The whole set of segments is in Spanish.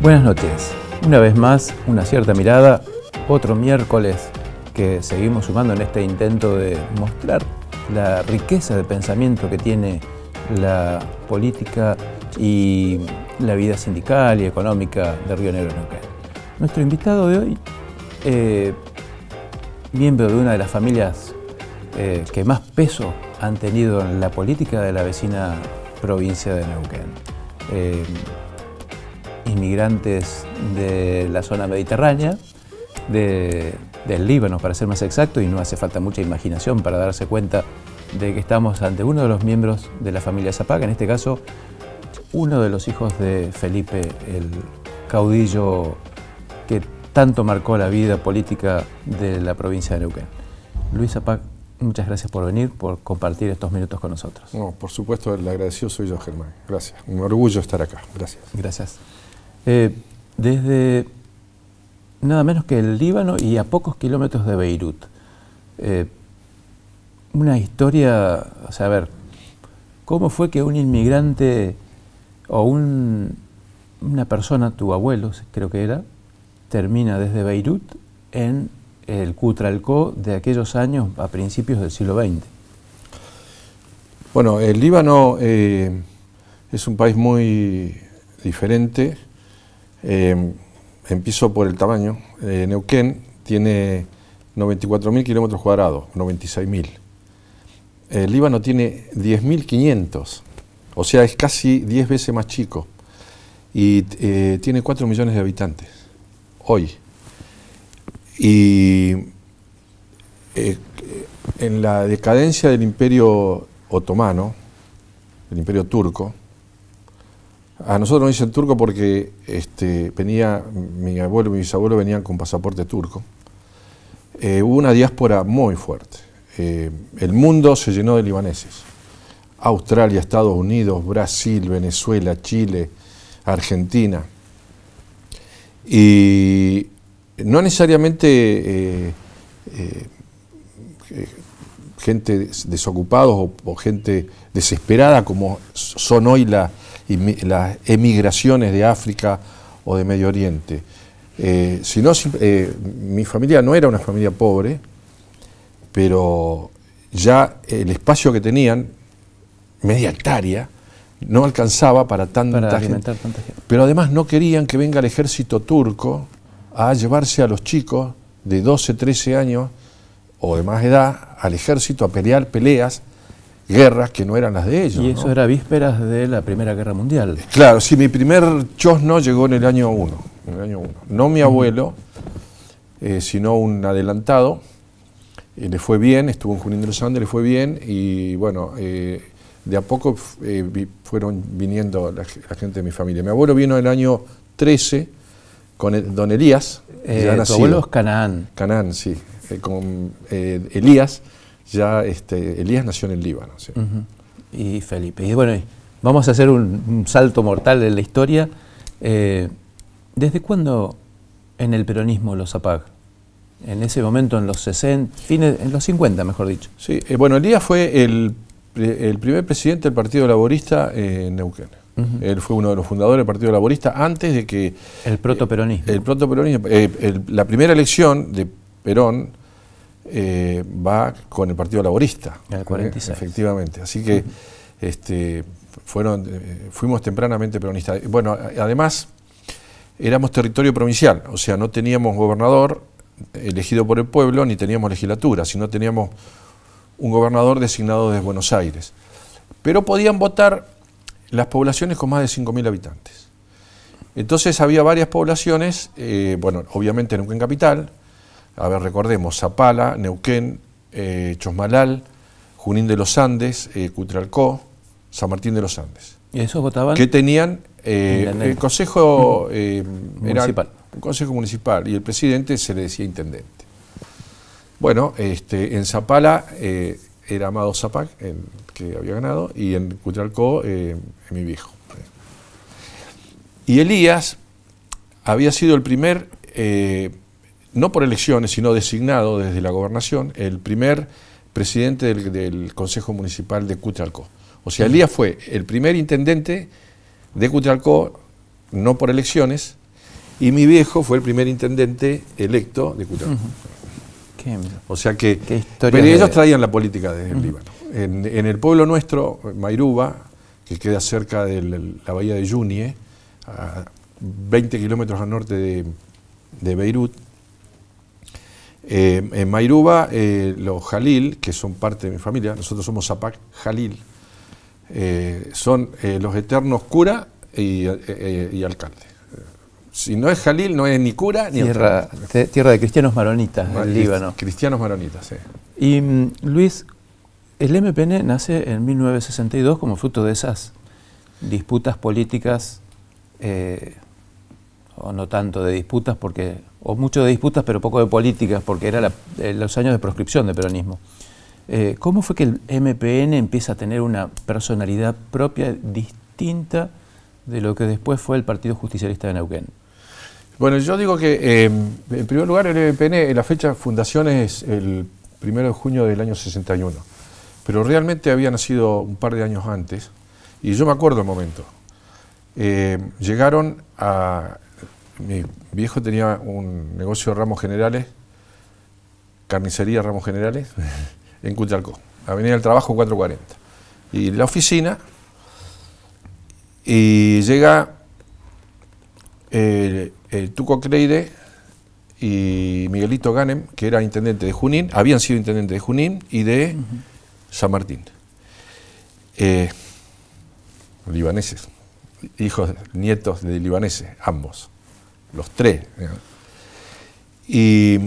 Buenas noches. Una vez más, una cierta mirada, otro miércoles que seguimos sumando en este intento de mostrar la riqueza de pensamiento que tiene la política y la vida sindical y económica de Río Negro Neuquén. Nuestro invitado de hoy, eh, miembro de una de las familias eh, que más peso han tenido en la política de la vecina provincia de Neuquén. Eh, inmigrantes de la zona mediterránea, del Líbano para ser más exacto, y no hace falta mucha imaginación para darse cuenta de que estamos ante uno de los miembros de la familia Zapaga, en este caso uno de los hijos de Felipe, el caudillo que tanto marcó la vida política de la provincia de Neuquén. Luis Apac, muchas gracias por venir, por compartir estos minutos con nosotros. No, por supuesto, el agradecido soy yo, Germán. Gracias. Un orgullo estar acá. Gracias. Gracias. Eh, desde nada menos que el Líbano y a pocos kilómetros de Beirut. Eh, una historia, o sea, a ver, ¿cómo fue que un inmigrante o una persona, tu abuelo creo que era, termina desde Beirut en el Cutralcó de aquellos años a principios del siglo XX. Bueno, el Líbano eh, es un país muy diferente. Em, empiezo por el tamaño. Eh, Neuquén tiene 94.000 kilómetros cuadrados, 96.000. El Líbano tiene 10.500. O sea, es casi 10 veces más chico y eh, tiene 4 millones de habitantes hoy. Y eh, en la decadencia del imperio otomano, el imperio turco, a nosotros nos dicen turco porque este, venía, mi abuelo y mi abuelos venían con pasaporte turco. Eh, hubo una diáspora muy fuerte. el mundo se llenó de libaneses. Australia, Estados Unidos, Brasil, Venezuela, Chile, Argentina. Y no necesariamente eh, eh, gente desocupada o, gente desesperada como son hoy las emigraciones de África o de Medio Oriente. Eh, sino, mi familia no era una familia pobre, pero ya el espacio que tenían media hectárea, no alcanzaba para tanta, gente. Pero además no querían que venga el ejército turco a llevarse a los chicos de 12, 13 años o de más edad al ejército a pelear peleas, guerras que no eran las de ellos. Y eso era vísperas de la Primera Guerra Mundial. Claro, sí, mi primer chosno llegó en el año 1. No mi abuelo, eh, sino un adelantado. Eh, le fue bien, estuvo en Junín de los Andes, le fue bien y bueno, eh, de a poco eh, fueron viniendo la, gente de mi familia. Mi abuelo vino en el año 13 con don Elías. Eh, abuelo es Canaán. Canaán, sí. Eh, con eh, Elías, ya este, Elías nació en el Líbano. Y Felipe. Y bueno, vamos a hacer un, salto mortal en la historia. ¿Desde cuándo en el peronismo los APAG? En ese momento, en los 60, fines, en los 50, mejor dicho. Sí, bueno, Elías fue el el primer presidente del Partido Laborista eh, Neuquén. Él fue uno de los fundadores del Partido Laborista antes de que... El proto eh, El proto eh, la primera elección de Perón va con el Partido Laborista. En El 46. efectivamente. Así que este, fuimos tempranamente peronistas. Bueno, además éramos territorio provincial, o sea, no teníamos gobernador elegido por el pueblo ni teníamos legislatura, sino teníamos un gobernador designado desde Buenos Aires. Pero podían votar las poblaciones con más de 5.000 habitantes. Entonces había varias poblaciones, eh, bueno, obviamente Neuquén Capital, a ver, recordemos, Zapala, Neuquén, eh, Chosmalal, Junín de los Andes, eh, Cutralcó, San Martín de los Andes. ¿Y esos votaban? Que tenían el consejo municipal. consejo municipal y el presidente se le decía intendente. Bueno, este, en Zapala eh, era Amado Zapac, el que había ganado, y en Cutralcó, eh, mi viejo. Y Elías había sido el primer, eh, no por elecciones, sino designado desde la gobernación, el primer presidente del, Consejo Municipal de Cutralcó. O sea, Elías fue el primer intendente de Cutralcó, no por elecciones, y mi viejo fue el primer intendente electo de Cutralcó o sea que... ellos traían la política desde Líbano. En, el pueblo nuestro, Mairuba, que queda cerca de la bahía de Yunie, a 20 kilómetros al norte de, Beirut, eh, en Mairuba, eh, los Jalil, que son parte de mi familia, nosotros somos Zapac Jalil, eh, son los eternos cura y, alcaldes. Si no es Jalil, no es ni cura ni Tierra, tierra de cristianos maronitas, Mar el Líbano. Cristianos maronitas, sí. Y mm, Luis, el MPN nace en 1962 como fruto de esas disputas políticas, eh, o no tanto de disputas, porque o mucho de disputas, pero poco de políticas, porque eran eh, los años de proscripción del peronismo. Eh, ¿Cómo fue que el MPN empieza a tener una personalidad propia distinta de lo que después fue el Partido Justicialista de Neuquén? Bueno, yo digo que eh, en primer lugar el EPN, eh, la fecha de fundación es el primero de junio del año 61, pero realmente había nacido un par de años antes y yo me acuerdo el momento. Eh, llegaron a... Mi viejo tenía un negocio de ramos generales, carnicería ramos generales, en Cuchalcó, Avenida del Trabajo 440. Y la oficina, y llega Tuco Creide y Miguelito Ganem, que era intendente de Junín, habían sido intendente de Junín y de San Martín. Eh, libaneses, hijos, nietos de libaneses, ambos, los tres. Y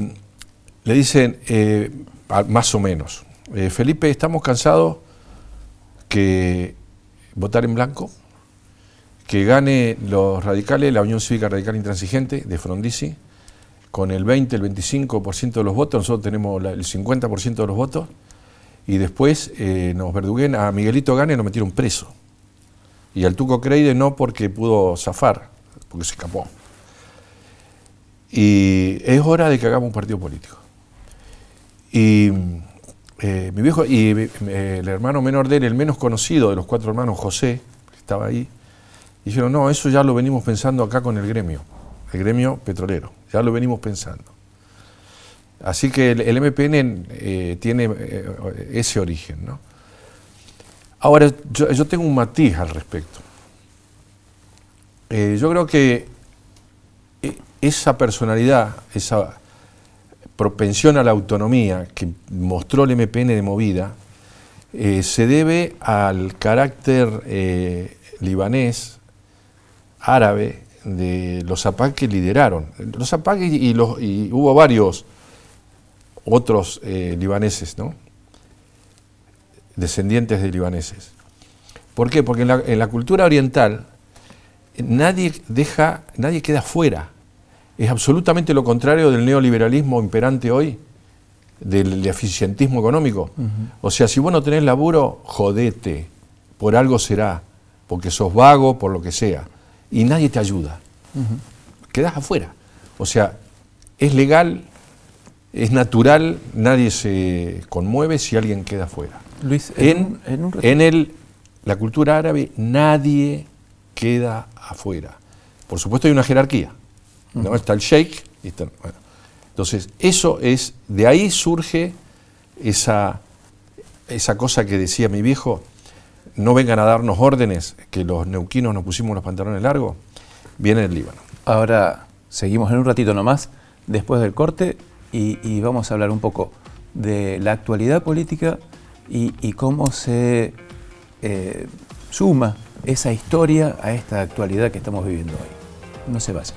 le dicen, eh, más o menos, eh, Felipe, estamos cansados que votar en blanco que gane los radicales, la Unión Cívica Radical Intransigente de Frondizi, con el 20, el 25% de los votos, nosotros tenemos el 50% de los votos, y después eh, nos verduguen, a Miguelito Gane nos metieron preso, y al Tuco Creide no porque pudo zafar, porque se escapó. Y es hora de que hagamos un partido político. Y eh, mi viejo, y eh, el hermano menor de él, el menos conocido de los cuatro hermanos, José, que estaba ahí, Dijeron, no, eso ya lo venimos pensando acá con el gremio, el gremio petrolero, ya lo venimos pensando. Así que el, MPN eh, tiene eh, ese origen. Ahora, yo, tengo un matiz al respecto. Eh, yo creo que esa personalidad, esa propensión a la autonomía que mostró el MPN de movida, se debe al carácter libanés, árabe de los APAC que lideraron. Los APAC y, los, y hubo varios otros eh, libaneses, ¿no? descendientes de libaneses. ¿Por qué? Porque en la, cultura oriental nadie, deja, nadie queda fuera. Es absolutamente lo contrario del neoliberalismo imperante hoy, del eficientismo económico. O sea, si vos no tenés laburo, jodete, por algo será, porque sos vago, por lo que sea y nadie te ayuda. quedas afuera. O sea, es legal, es natural, nadie se conmueve si alguien queda afuera. Luis, en, el, la cultura árabe nadie queda afuera. Por supuesto hay una jerarquía. ¿no? Está el sheikh. Entonces, eso es, de ahí surge esa, esa cosa que decía mi viejo, no vengan a darnos órdenes, que los neuquinos nos pusimos los pantalones largos, viene el Líbano. Ahora seguimos en un ratito nomás, después del corte, y, vamos a hablar un poco de la actualidad política y, cómo se eh, suma esa historia a esta actualidad que estamos viviendo hoy. No se vayan.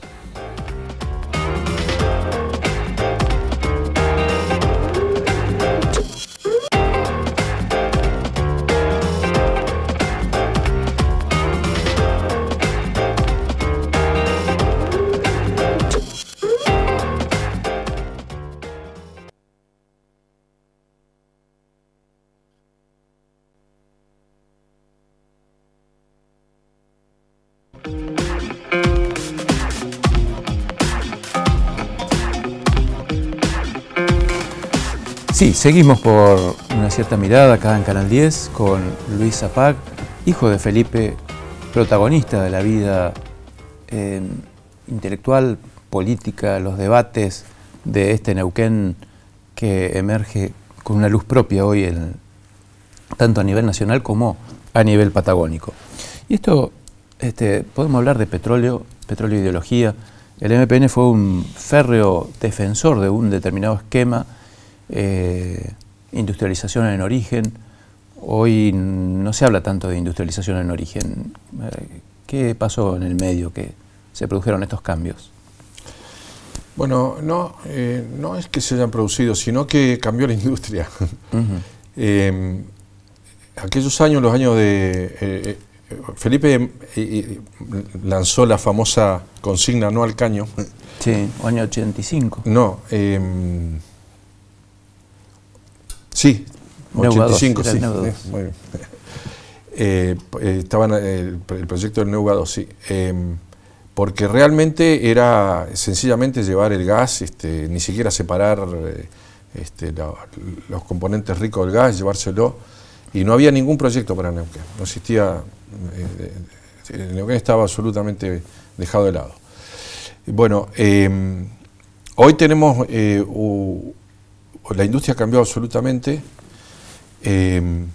Sí, seguimos por una cierta mirada acá en Canal 10 con Luis Zapac, hijo de Felipe, protagonista de la vida intelectual, política, los debates de este Neuquén que emerge con una luz propia hoy, en, tanto a nivel nacional como a nivel patagónico. Y esto, este, podemos hablar de petróleo, petróleo e ideología. El MPN fue un férreo defensor de un determinado esquema eh, industrialización en origen. Hoy no se habla tanto de industrialización en origen. Eh, ¿Qué pasó en el medio que se produjeron estos cambios? Bueno, no, eh, no es que se hayan producido, sino que cambió la industria. Em, aquellos años, los años de... Felipe lanzó la famosa consigna no al caño. Sí, año 85. No, em, Sí, 85, sí. sí eh, eh, estaban el, proyecto del Neuga 2, sí. Em, porque realmente era sencillamente llevar el gas, este, ni siquiera separar eh, este, los componentes ricos del gas, llevárselo. Y no había ningún proyecto para Neuquén. No existía. Eh, Neuquén estaba absolutamente dejado de lado. Bueno, em, hoy tenemos la industria cambió absolutamente. Em,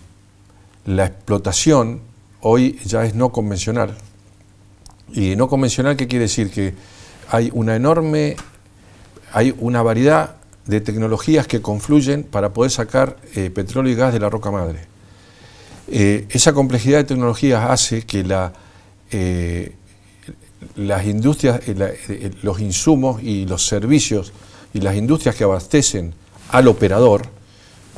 la explotación hoy ya es no convencional. ¿Y no convencional qué quiere decir? Que hay una enorme, hay una variedad de tecnologías que confluyen para poder sacar eh, petróleo y gas de la roca madre. Eh, esa complejidad de tecnologías hace que eh, las industrias, los insumos y los servicios y las industrias que abastecen al operador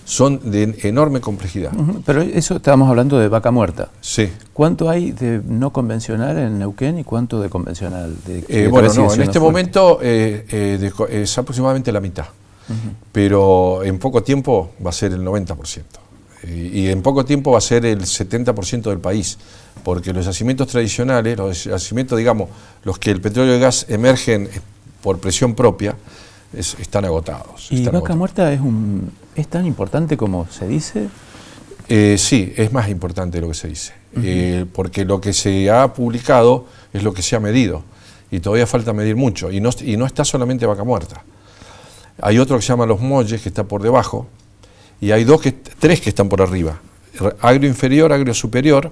son de enorme complejidad. Pero eso estábamos hablando de vaca muerta. Sí. ¿Cuánto hay de no convencional en Neuquén y cuánto de convencional? Eh, bueno, en este momento eh, eh, es aproximadamente la mitad, pero en poco tiempo va a ser el 90%. Y, en poco tiempo va a ser el 70% del país, porque los yacimientos tradicionales, los yacimientos, digamos, los que el petróleo y el gas emergen por presión propia, están agotados. ¿Y Vaca Muerta es, un, es tan importante como se dice? Eh, sí, es más importante lo que se dice, eh, porque lo que se ha publicado es lo que se ha medido, y todavía falta medir mucho, y no, y no está solamente Vaca Muerta. Hay otro que se llama Los Molles, que está por debajo, y hay dos tres que están por arriba, agrio inferior, agrio superior,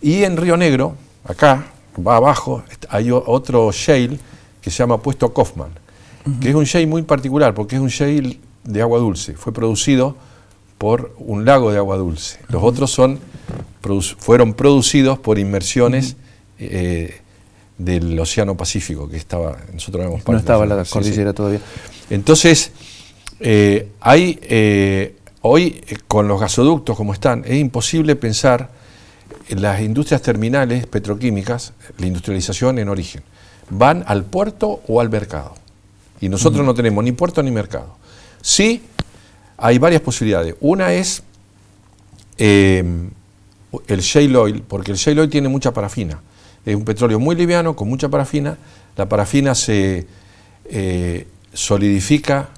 y en Río Negro, acá, va abajo, hay otro shale que se llama Puesto Kaufman que es un shale muy particular, porque es un shale de agua dulce. Fue producido por un lago de agua dulce. Los otros son, fueron producidos por inmersiones eh, del Océano Pacífico, que estaba, nosotros no hemos No estaba la cordillera todavía. Entonces, eh, hay, eh, hoy con los gasoductos como están, es imposible pensar en las industrias terminales petroquímicas, la industrialización en origen. Van al puerto o al mercado. Y nosotros no tenemos ni puerto ni mercado. Sí, hay varias posibilidades. Una es eh, el shale oil, porque el shale oil tiene mucha parafina. Es un petróleo muy liviano, con mucha parafina. La parafina se eh, solidifica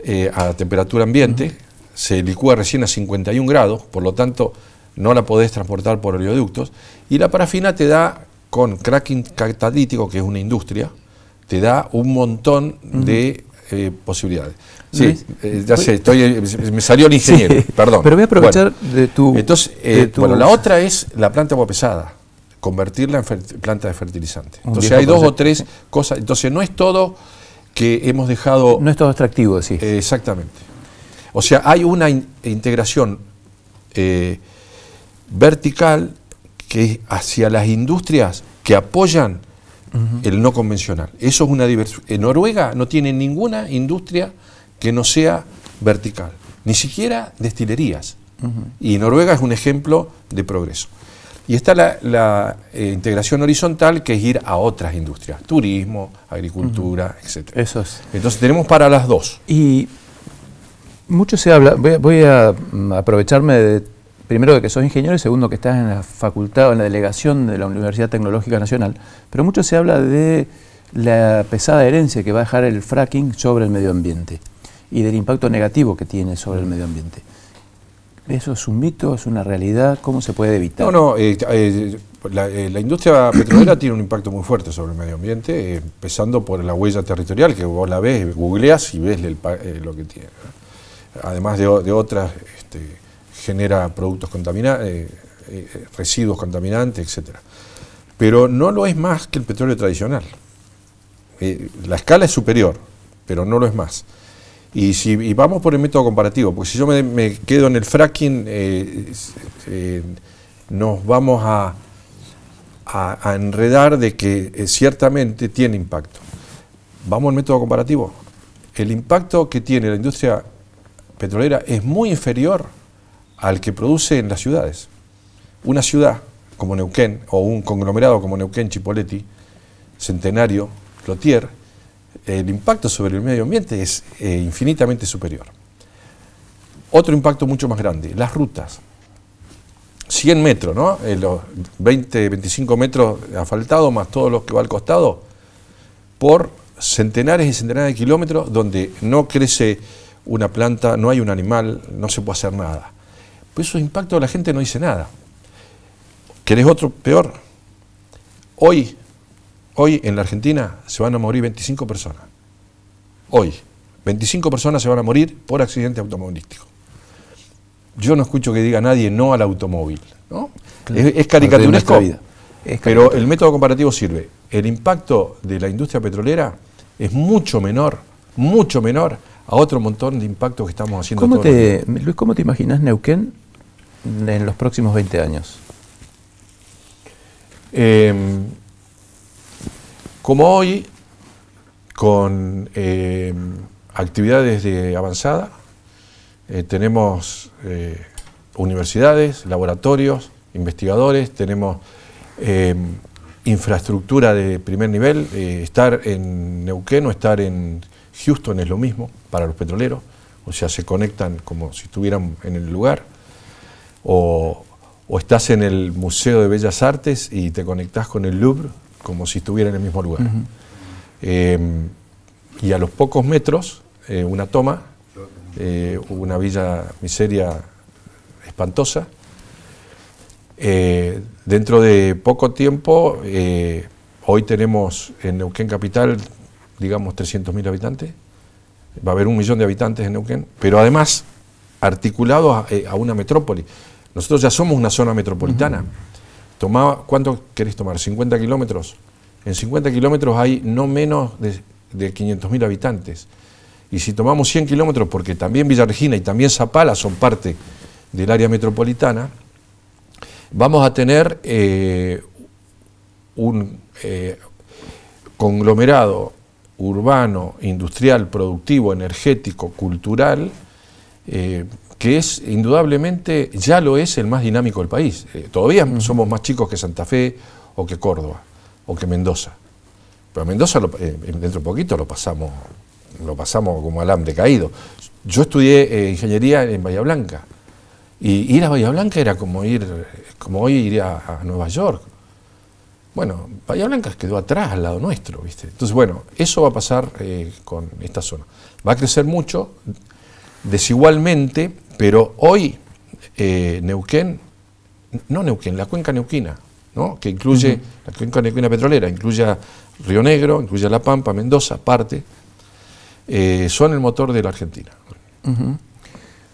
eh, a temperatura ambiente, se licúa recién a 51 grados, por lo tanto no la podés transportar por oleoductos. Y la parafina te da con cracking catalítico, que es una industria, te da un montón de eh, posibilidades. Sí, eh, ya sé, estoy, eh, me salió el ingeniero, perdón. Pero voy a aprovechar de tu... Entonces, bueno, la otra es la planta agua pesada, convertirla en planta de fertilizante. entonces hay dos o tres cosas, entonces no es todo que hemos dejado... No es todo extractivo, sí. exactamente. O sea, hay una integración vertical que hacia las industrias que apoyan el no convencional. Eso es una en Noruega no tiene ninguna industria que no sea vertical, ni siquiera destilerías. Y Noruega es un ejemplo de progreso. Y está la, eh, integración horizontal, que es ir a otras industrias, turismo, agricultura, etcétera etc. Eso Entonces tenemos para las dos. Y mucho se habla, voy a mm, aprovecharme de primero de que sos ingeniero y segundo que estás en la facultad o en la delegación de la Universidad Tecnológica Nacional, pero mucho se habla de la pesada herencia que va a dejar el fracking sobre el medio ambiente y del impacto negativo que tiene sobre el medio ambiente. ¿Eso es un mito? ¿Es una realidad? ¿Cómo se puede evitar? No, no, eh, eh, eh, la, industria petrolera tiene un impacto muy fuerte sobre el medio ambiente, empezando por la huella territorial, que vos la ves, googleas y ves lo que tiene. Además de, otras... Este, genera productos contaminantes, eh, eh, residuos contaminantes, etc. Pero no lo es más que el petróleo tradicional. Eh, la escala es superior, pero no lo es más. Y si vamos por el método comparativo, porque si yo me, quedo en el fracking, nos vamos a, a, a, enredar de que ciertamente tiene impacto. Vamos al método comparativo. El impacto que tiene la industria petrolera es muy inferior al que produce en las ciudades. Una ciudad como Neuquén o un conglomerado como Neuquén Chipoletti, Centenario, Clotier, el impacto sobre el medio ambiente es eh, infinitamente superior. Otro impacto mucho más grande, las rutas. 100 metros, ¿no? Eh, los 20, 25 metros asfaltados más todos los que va al costado, por centenares y centenares de kilómetros donde no crece una planta, no hay un animal, no se puede hacer nada. Pues esos impactos la gente no dice nada. ¿Querés otro peor? Hoy, hoy en la Argentina se van a morir 25 personas. Hoy, 25 personas se van a morir por accidente automovilístico. Yo no escucho que diga nadie no al automóvil. ¿no? Es, pero el método comparativo sirve. El impacto de la industria petrolera es mucho menor, mucho menor a otro montón de impactos que estamos haciendo. ¿Cómo te, Luis, ¿cómo te imaginas Neuquén en los próximos 20 años? Em, como hoy, con em, actividades de avanzada, eh, tenemos eh, universidades, laboratorios, investigadores, tenemos em, infraestructura de primer nivel, eh, estar en Neuquén o estar en Houston es lo mismo para los petroleros, o sea, se conectan como si estuvieran en el lugar. O, estás en el Museo de Bellas Artes y te conectas con el Louvre como si estuviera en el mismo lugar. Eh, y a los pocos metros, eh, una toma, eh, una villa miseria espantosa. dentro de poco tiempo, hoy tenemos en Neuquén Capital digamos 300.000 habitantes, va a haber un millón de habitantes en Neuquén, pero además articulado eh, a, una metrópoli. Nosotros ya somos una zona metropolitana. Tomaba, ¿Cuánto querés tomar? ¿50 kilómetros? En 50 kilómetros hay no menos de, 500.000 habitantes. Y si tomamos 100 kilómetros, porque también Villa Regina y también Zapala son parte del área metropolitana, vamos a tener eh, un eh, conglomerado urbano, industrial, productivo, energético, cultural, eh, que es indudablemente, ya lo es, el más dinámico del país. Eh, todavía somos más chicos que Santa Fe o que Córdoba o que Mendoza. Pero Mendoza eh, dentro de poquito lo pasamos, lo pasamos como alambre caído. Yo estudié ingeniería en Bahía Blanca y ir a Bahía Blanca era como ir, como hoy ir a Nueva York. Bueno, Bahía Blanca quedó atrás al lado nuestro, ¿viste? Entonces, bueno, eso va a pasar eh, con esta zona. Va a crecer mucho, desigualmente, pero hoy eh, Neuquén, no Neuquén, la cuenca neuquina, ¿no? que incluye la cuenca neuquina petrolera, incluye Río Negro, incluye La Pampa, Mendoza, parte, eh, son el motor de la Argentina.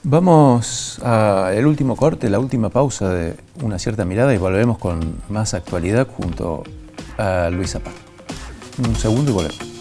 Vamos al último corte, la última pausa de una cierta mirada y volvemos con más actualidad junto a Luis Zapata. Un segundo y volvemos.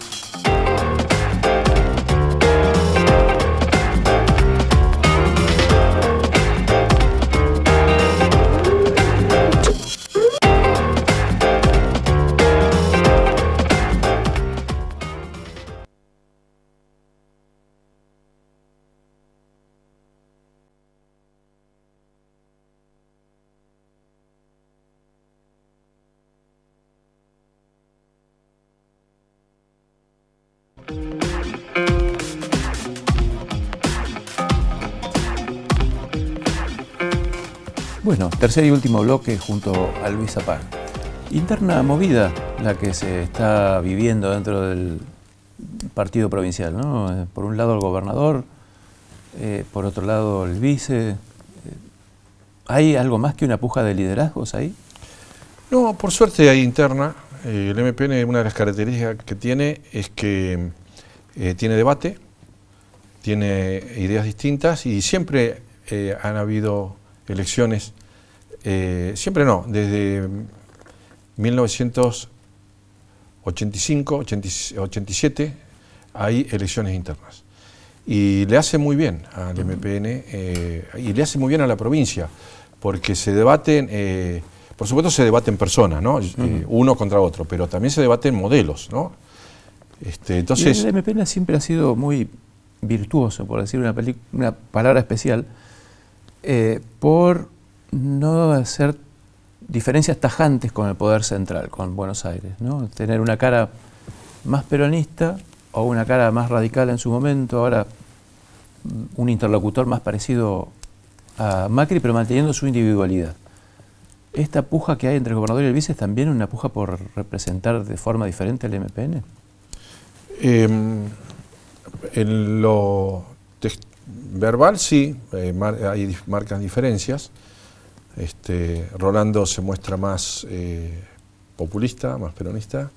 Bueno, tercer y último bloque junto a Luis Zapán. Interna movida la que se está viviendo dentro del partido provincial, ¿no? Por un lado el gobernador, eh, por otro lado el vice. Eh, ¿Hay algo más que una puja de liderazgos ahí? No, por suerte hay interna. el MPN una de las características que tiene es que eh, tiene debate, tiene ideas distintas y siempre han habido elecciones, eh, siempre no, desde 1985, 87 hay elecciones internas. Y le hace muy bien al MPN eh, y le hace muy bien a la provincia, porque se debaten, eh, por supuesto se debaten personas, ¿no? uno contra otro, pero también se debaten modelos. ¿no? Este, entonces, el MPN siempre ha sido muy virtuoso, por decir una, una palabra especial, eh, por no hacer diferencias tajantes con el poder central, con Buenos Aires, ¿no? Tener una cara más peronista o una cara más radical en su momento, ahora un interlocutor más parecido a Macri, pero manteniendo su individualidad. ¿Esta puja que hay entre el gobernador y el vice es también una puja por representar de forma diferente al MPN? Em, en lo verbal sí, eh, hay marcas diferencias. Este, Rolando se muestra más eh, populista, más peronista.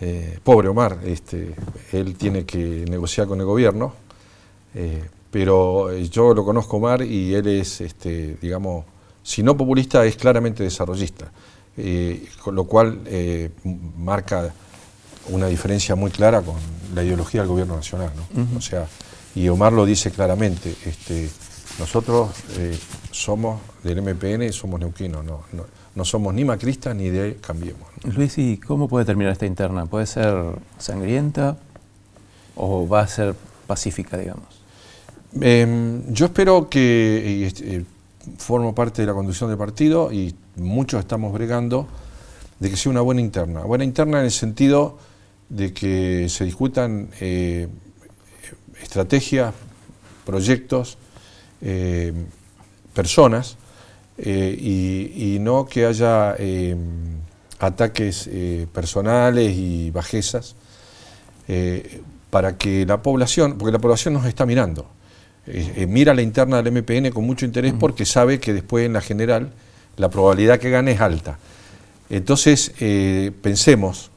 Eh, pobre Omar, este, él tiene que negociar con el gobierno, pero yo lo conozco Omar y él es, este, digamos, si no populista, es claramente desarrollista, con lo cual marca una diferencia muy clara con la ideología del gobierno nacional. ¿no? O sea, y Omar lo dice claramente, este, nosotros eh, somos del MPN somos neuquinos, no, somos ni macristas ni de Cambiemos. Luis, ¿y cómo puede terminar esta interna? ¿Puede ser sangrienta o va a ser pacífica, digamos? Em, yo espero que, este, eh, formo parte de la conducción del partido y muchos estamos bregando de que sea una buena interna. Buena interna en el sentido de que se discutan eh, estrategias, proyectos, eh, personas, eh, y, no que haya eh, ataques personales y bajezas, para que la población, porque la población nos está mirando, mira la interna del MPN con mucho interés porque sabe que después en la general la probabilidad que gane es alta. Entonces, pensemos,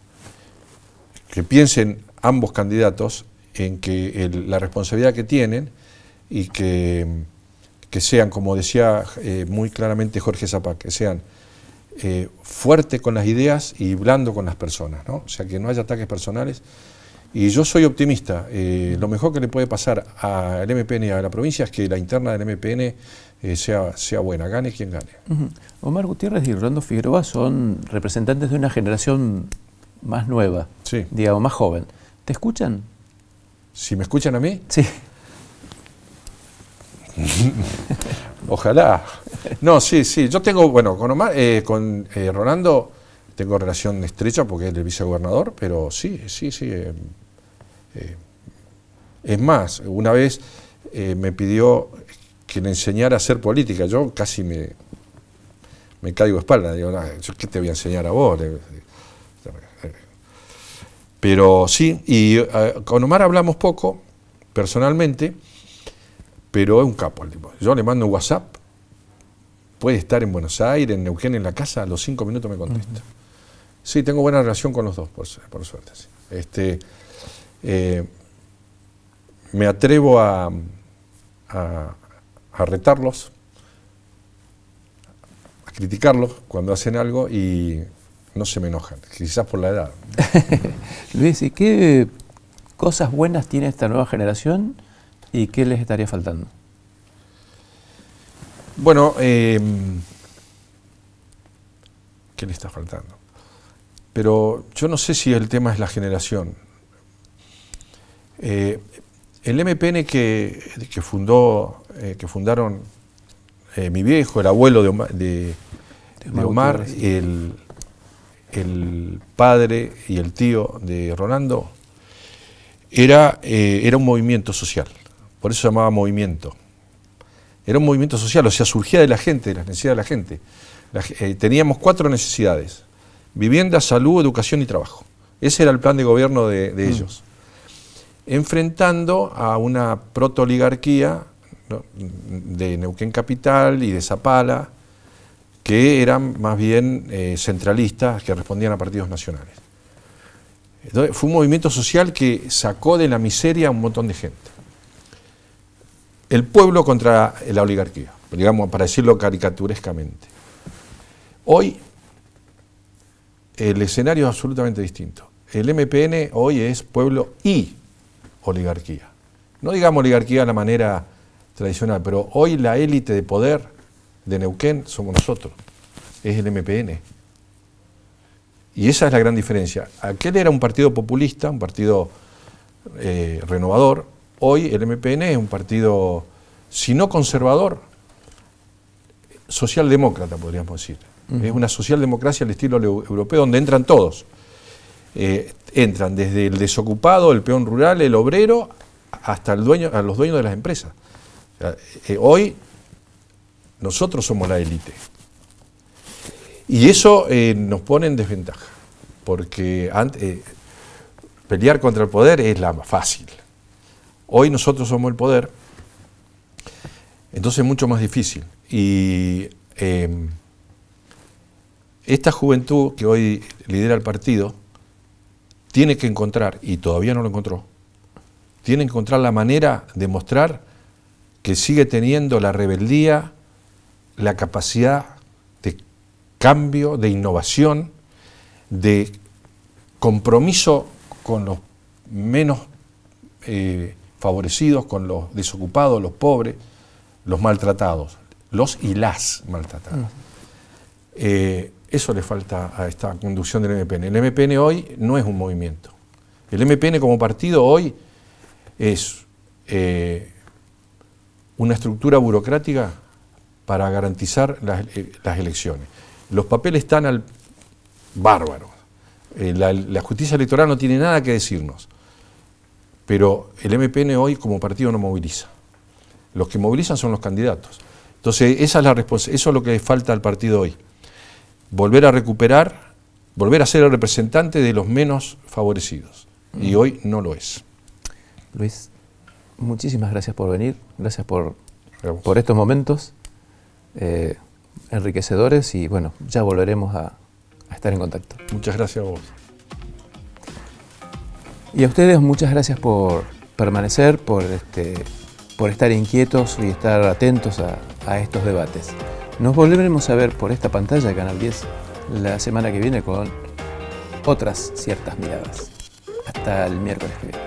que piensen ambos candidatos en que la responsabilidad que tienen y que, sean, como decía eh, muy claramente Jorge Zapac, que sean eh, fuertes con las ideas y blando con las personas, ¿no? o sea, que no haya ataques personales. Y yo soy optimista. Eh, lo mejor que le puede pasar al MPN y a la provincia es que la interna del MPN eh, sea, sea buena, gane quien gane. Omar Gutiérrez y Rolando Figueroa son representantes de una generación más nueva, sí. digamos, más joven. ¿Te escuchan? Si me escuchan a mí. Sí. Ojalá. No, sí, sí. Yo tengo, bueno, con, eh, con eh, Rolando tengo relación estrecha porque es el vicegobernador, pero sí, sí, sí. Eh, es más, una vez me pidió que le enseñara a hacer política. Yo casi me, me caigo de espalda. Digo, ¿qué te voy a enseñar a vos? Pero sí, y eh, con Omar hablamos poco, personalmente, pero es un capo el tipo. Yo le mando un WhatsApp, puede estar en Buenos Aires, en Neuquén, en la casa, a los cinco minutos me contesta. Sí, tengo buena relación con los dos, por, suerte. Este, eh, me atrevo a, a, a retarlos, a criticarlos cuando hacen algo y no se me enojan, quizás por la edad. Luis, ¿y qué cosas buenas tiene esta nueva generación y qué les estaría faltando? Bueno, eh, ¿qué le está faltando? Pero yo no sé si el tema es la generación. Eh, el MPN que, fundó, eh, que fundaron mi viejo, el abuelo de de Omar el, el padre y el tío de Rolando, era, eh, era un movimiento social, por eso se llamaba movimiento. Era un movimiento social, o sea, surgía de la gente, de las necesidades de la gente. Eh, teníamos cuatro necesidades, vivienda, salud, educación y trabajo. Ese era el plan de gobierno de, mm. ellos. Enfrentando a una proto-oligarquía de Neuquén Capital y de Zapala, que eran más bien eh, centralistas, que respondían a partidos nacionales. fue un movimiento social que sacó de la miseria a un montón de gente. El pueblo contra la oligarquía, digamos, para decirlo caricaturescamente. Hoy el escenario es absolutamente distinto. El MPN hoy es pueblo y oligarquía. No digamos oligarquía de la manera tradicional, pero hoy la élite de poder de Neuquén somos nosotros, es el MPN. Y esa es la gran diferencia. Aquel era un partido populista, un partido eh, renovador, hoy el MPN es un partido, si no conservador, socialdemócrata, podríamos decir. Es una socialdemocracia al estilo europeo donde entran todos. Eh, entran desde el desocupado, el peón rural, el obrero, hasta los dueños de las empresas. Eh, hoy nosotros somos la élite. Y eso eh, nos pone en desventaja, porque antes, eh, pelear contra el poder es la más fácil. Hoy nosotros somos el poder, entonces es mucho más difícil. Y em, esta juventud que hoy lidera el partido tiene que encontrar, y todavía no lo encontró, tiene que encontrar la manera de mostrar que sigue teniendo la rebeldía, la capacidad de cambio, de innovación, de compromiso con los menos eh, favorecidos, con los desocupados, los pobres, los maltratados, los y las maltratadas. Mm. Eh, eso le falta a esta conducción del MPN. El MPN hoy no es un movimiento. El MPN como partido hoy es eh, una estructura burocrática para garantizar eh, las, elecciones. Los papeles están al bárbaro. Eh, la, justicia electoral no tiene nada que decirnos. Pero el MPN hoy como partido no moviliza. Los que movilizan son los candidatos. Entonces, esa es la eso es lo que falta al partido hoy. Volver a recuperar, volver a ser el representante de los menos favorecidos. Y mm. hoy no lo es. Luis, muchísimas gracias por venir, gracias por, por estos momentos. Eh, enriquecedores y bueno, ya volveremos a, estar en contacto. Muchas gracias a vos. Y a ustedes muchas gracias por permanecer, por, este, estar inquietos y estar atentos a, estos debates. Nos volveremos a ver por esta pantalla, de Canal 10, la semana que viene con otras ciertas miradas. Hasta el miércoles que viene.